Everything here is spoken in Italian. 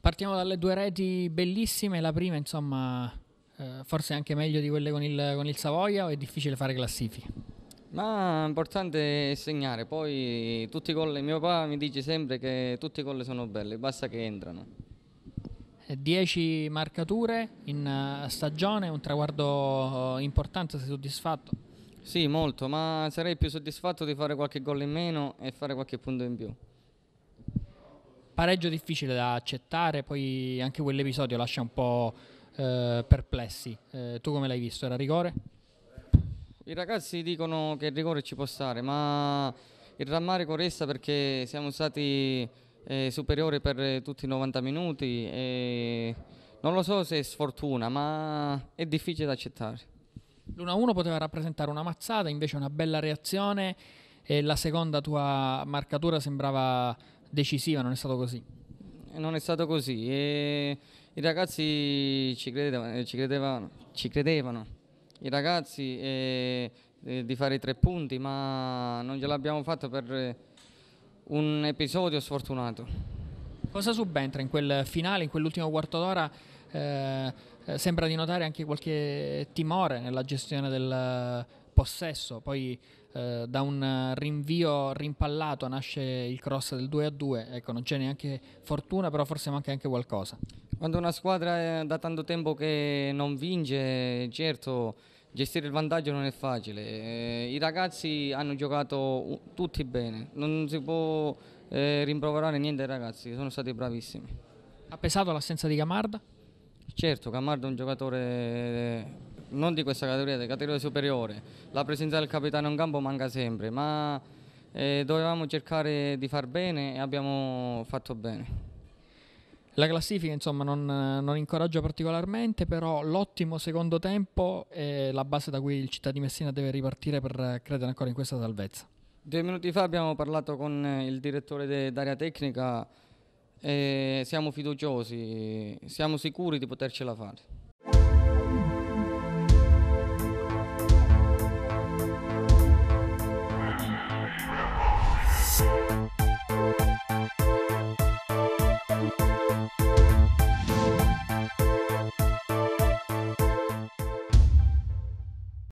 Partiamo dalle due reti bellissime, la prima insomma eh, forse anche meglio di quelle con il, con il Savoia o è difficile fare classifiche? Ma l'importante è segnare, poi tutti i gol, mio papà mi dice sempre che tutti i gol sono belli, basta che entrano. 10 marcature in eh, stagione, un traguardo eh, importante, sei soddisfatto? Sì, molto, ma sarei più soddisfatto di fare qualche gol in meno e fare qualche punto in più. Pareggio difficile da accettare, poi anche quell'episodio lascia un po' eh, perplessi. Eh, tu come l'hai visto? Era rigore? I ragazzi dicono che il rigore ci può stare, ma il rammarico resta perché siamo stati eh, superiore per eh, tutti i 90 minuti. E non lo so se è sfortuna, ma è difficile da accettare. L'1-1 poteva rappresentare una mazzata, invece una bella reazione e la seconda tua marcatura sembrava decisiva, non è stato così? Non è stato così. E I ragazzi ci credevano, eh, ci credevano, ci credevano. i ragazzi eh, eh, di fare i tre punti, ma non ce l'abbiamo fatta per un episodio sfortunato. Cosa subentra in quel finale, in quell'ultimo quarto d'ora? Eh, eh sembra di notare anche qualche timore nella gestione del eh, possesso, poi eh, da un rinvio rimpallato nasce il cross del 2 a 2, ecco non c'è neanche fortuna però forse manca anche qualcosa. Quando una squadra eh, da tanto tempo che non vince, certo Gestire il vantaggio non è facile, eh, i ragazzi hanno giocato tutti bene, non si può eh, rimproverare niente ai ragazzi, sono stati bravissimi. Ha pesato l'assenza di Camarda? Certo, Camarda è un giocatore eh, non di questa categoria, di categoria superiore. La presenza del capitano in campo manca sempre, ma eh, dovevamo cercare di far bene e abbiamo fatto bene. La classifica insomma non, non, incoraggia particolarmente, però l'ottimo secondo tempo è la base da cui il Città di Messina deve ripartire per credere ancora in questa salvezza. Due minuti fa abbiamo parlato con il direttore d'area tecnica e siamo fiduciosi, siamo sicuri di potercela fare. Thank